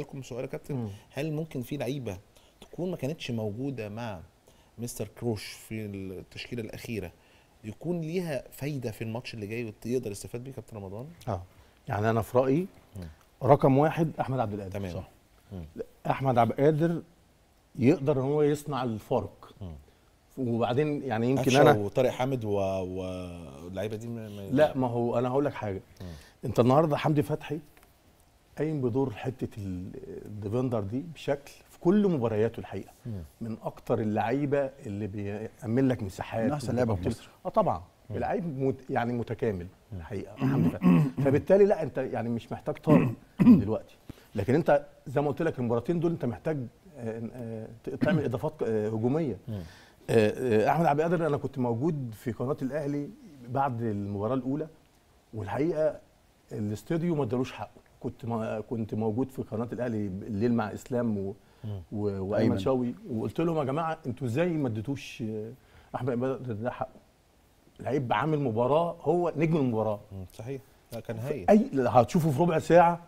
لكم سؤال يا كابتن هل ممكن في لعيبه تكون ما كانتش موجوده مع مستر كروش في التشكيله الاخيره يكون ليها فايده في الماتش اللي جاي ويقدر يستفاد بيه كابتن رمضان؟ اه يعني انا في رايي رقم واحد احمد عبد القادر تمام صح احمد عبد القادر يقدر ان هو يصنع الفارق وبعدين يعني يمكن انا وطارق حامد واللعيبه و... دي ما لا ما هو انا هقول لك حاجه انت النهارده حمدي فتحي قايم بدور حته الديفندر دي بشكل في كل مبارياته الحقيقه مم. من اكتر اللعيبه اللي بيأمن لك مساحات من احسن لعيبه في مصر اه طبعا لعيب مت يعني متكامل الحقيقه الحمد لله فبالتالي لا انت يعني مش محتاج طارق دلوقتي لكن انت زي ما قلت لك المباراتين دول انت محتاج آه، آه، تعمل اضافات آه، هجوميه احمد عبد القادر انا كنت موجود في قناه الاهلي بعد المباراه الاولى والحقيقه الاستوديو ما ادالوش حقه كنت ما كنت موجود في قناه الاهلي الليل مع اسلام و... و... وايمن شاوي وقلت لهم يا جماعه انتوا ازاي ما اديتوش آه، احمد بدر ده حقه لعيب عامل مباراه هو نجم المباراه صحيح لا كان هايل اي هتشوفه في ربع ساعه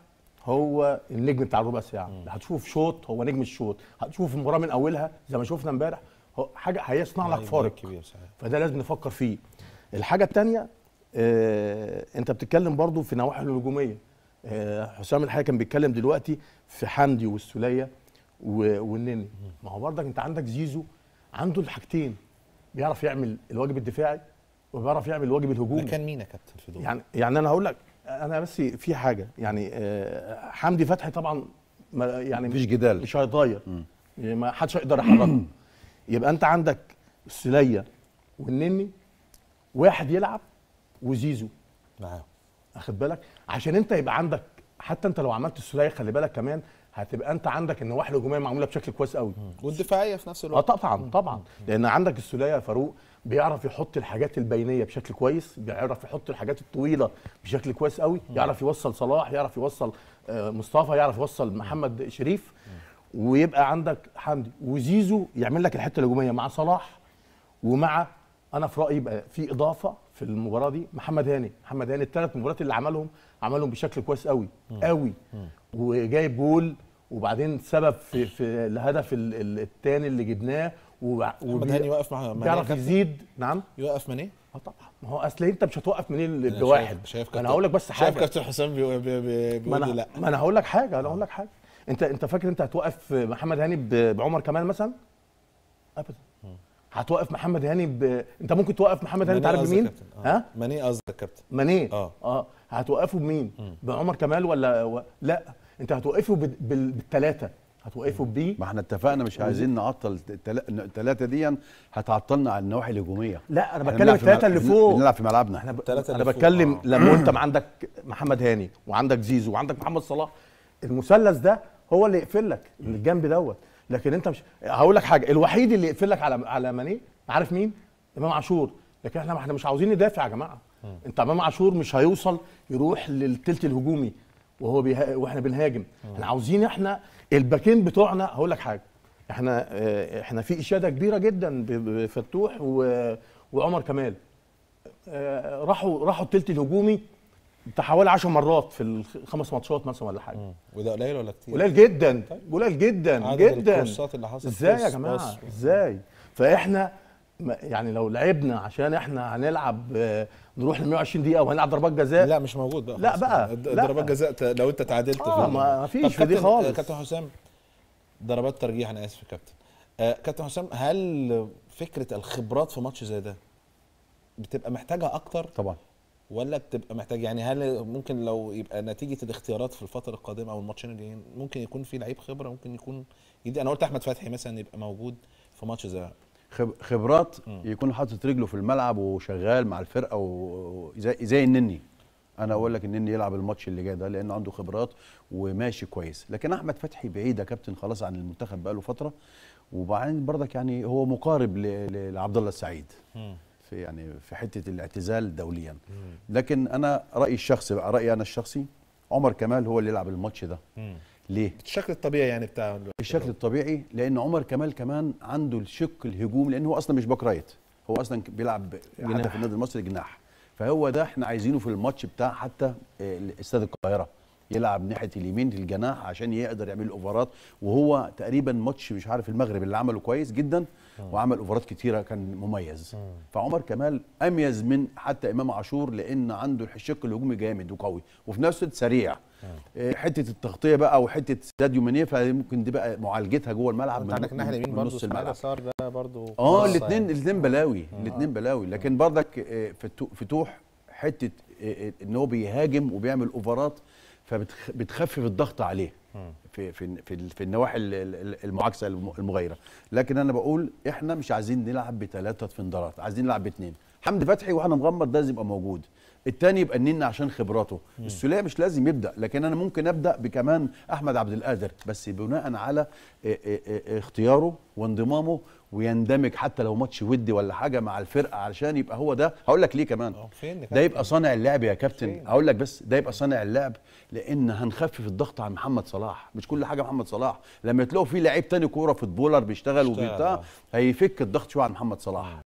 هو النجم بتاع الربع ساعه مم. هتشوفه في شوط هو نجم الشوط هتشوفه في المباراه من اولها زي ما شفنا امبارح حاجه هيصنع لك فارق فده لازم نفكر فيه الحاجه الثانيه آه، انت بتتكلم برضو في نواحي الهجوميه آه، حسام الحقيقه كان بيتكلم دلوقتي في حمدي والسوليه والنني ما هو برضك انت عندك زيزو عنده الحاجتين بيعرف يعمل الواجب الدفاعي وبيعرف يعمل الواجب الهجومي كان مين يا كابتن في دول؟ يعني يعني انا هقول لك انا بس في حاجه يعني آه، حمدي فتحي طبعا ما يعني مفيش جدال مش يعني ما حدش هيقدر يحركه يبقى انت عندك السليه والنني واحد يلعب وزيزو معاهم اخد بالك عشان انت يبقى عندك حتى انت لو عملت الثلاثي خلي بالك كمان هتبقى انت عندك النواحي الهجوميه معموله بشكل كويس قوي والدفاعيه في نفس الوقت اه طبعا طبعا لان عندك يا فاروق بيعرف يحط الحاجات البينيه بشكل كويس بيعرف يحط الحاجات الطويله بشكل كويس قوي يعرف يوصل صلاح يعرف يوصل آه، مصطفى يعرف يوصل محمد شريف ويبقى عندك حمدي وزيزو يعمل لك الحته الهجوميه مع صلاح ومع انا في رايي بقى في اضافه في المباراه دي محمد هاني محمد هاني الثلاث مباريات اللي عملهم عملهم بشكل كويس قوي قوي وجايب جول وبعدين سبب في في الهدف الثاني اللي جبناه محمد هاني واقف مع ماني بيعرف يزيد نعم يوقف ماني اه طبعا ما هو اصل انت مش هتوقف منين بواحد شايف انا هقول لك بس حاجه شايف كابتن حسام بيقول بي بي لا ما انا هقول لك حاجه انا هقول لك حاجه انت انت فاكر انت هتوقف محمد هاني بعمر كمال مثلا ابدا هتوقف محمد هاني ب... انت ممكن توقف محمد هاني تعرف بمين؟ آه. ها؟ ماني قصدك كابتن ماني اه اه هتوقفه بمين؟ بعمر كمال ولا و... لا انت هتوقفه ب... بال... بالثلاثه هتوقفه بيه ما احنا اتفقنا مش عايزين نعطل الثلاثه دي هتعطلنا على النواحي الهجوميه لا انا بتكلم الثلاثه اللي فوق بنلعب في ملعبنا احنا انا بتكلم آه. لما انت عندك محمد هاني وعندك زيزو وعندك محمد صلاح المثلث ده هو اللي يقفل لك الجنب دوت لكن انت مش هقول لك حاجه الوحيد اللي يقفل لك على على ماني عارف مين؟ امام عاشور لكن احنا احنا مش عاوزين ندافع يا جماعه م. انت امام عاشور مش هيوصل يروح للثلث الهجومي وهو بيها... واحنا بنهاجم م. احنا عاوزين احنا الباكين بتوعنا هقول لك حاجه احنا آه، احنا في اشاده كبيره جدا بفتوح و... وعمر كمال آه، راحوا راحوا الثلث الهجومي انت حوالي 10 مرات في الخمس ماتشات مثلا ولا حاجه وده قليل ولا كتير؟ قليل جدا طيب. قليل جدا جدا الكورسات اللي حصلت ازاي يا جماعه ازاي؟ فاحنا يعني لو لعبنا عشان احنا هنلعب آه، نروح ل 120 دقيقه وهنلعب ضربات جزاء لا مش موجود بقى لا بقى ضربات جزاء لو انت تعادلت آه ما فيش في دي خالص آه، كابتن حسام ضربات ترجيح انا اسف يا كابتن آه كابتن حسام هل فكره الخبرات في ماتش زي ده بتبقى محتاجه اكتر طبعا ولا بتبقى محتاج يعني هل ممكن لو يبقى نتيجه الاختيارات في الفتره القادمه او الماتشين الجايين ممكن يكون في لعيب خبره ممكن يكون يدي انا قلت احمد فتحي مثلا يبقى موجود في ماتش زي خبرات يكون حاطط رجله في الملعب وشغال مع الفرقه وزي زي النني انا اقول لك النني يلعب الماتش اللي جاي ده لانه عنده خبرات وماشي كويس لكن احمد فتحي بعيد يا كابتن خلاص عن المنتخب بقاله فتره وبعدين برضك يعني هو مقارب لعبد الله السعيد في يعني في حته الاعتزال دوليا لكن انا رايي الشخصي بقى رايي انا الشخصي عمر كمال هو اللي يلعب الماتش ده ليه؟ الشكل الطبيعي يعني بتاع الشكل الطبيعي لان عمر كمال كمان عنده الشق الهجوم لان هو اصلا مش باك رايت هو اصلا بيلعب حتى في النادي المصري جناح فهو ده احنا عايزينه في الماتش بتاع حتى آه، استاد القاهره يلعب ناحيه اليمين للجناح عشان يقدر يعمل الاوفرات وهو تقريبا ماتش مش عارف المغرب اللي عمله كويس جدا وعمل اوفرات كتيره كان مميز فعمر كمال اميز من حتى امام عاشور لان عنده الشق الهجومي جامد وقوي وفي نفس الوقت سريع آه، حته التغطيه بقى وحته ساديو ماني فممكن دي بقى معالجتها جوه الملعب من عندك الناحيه اليمين برضه نص الملعب ده برضه اه الاثنين الاثنين بلاوي الاثنين آه. بلاوي لكن بردك آه، فتوح حته ان هو بيهاجم وبيعمل اوفرات فبتخفف الضغط عليه في في في, في النواحي المعاكسه المغايره لكن انا بقول احنا مش عايزين نلعب بثلاثه فندرات عايزين نلعب باثنين حمدي فتحي وانا مغمض لازم يبقى موجود الثاني يبقى النني عشان خبراته السلية مش لازم يبدا لكن انا ممكن ابدا بكمان احمد عبد القادر بس بناء على اختياره وانضمامه ويندمج حتى لو ماتش ودي ولا حاجه مع الفرقه علشان يبقى هو ده هقول لك ليه كمان أه، ده يبقى صانع اللعب يا كابتن هقول لك بس ده يبقى صانع اللعب لان هنخفف الضغط عن محمد صلاح مش كل حاجه محمد صلاح لما تلاقوا في لعيب تاني كوره فوتبولر بيشتغل وبتاع أه. هيفك الضغط شويه عن محمد صلاح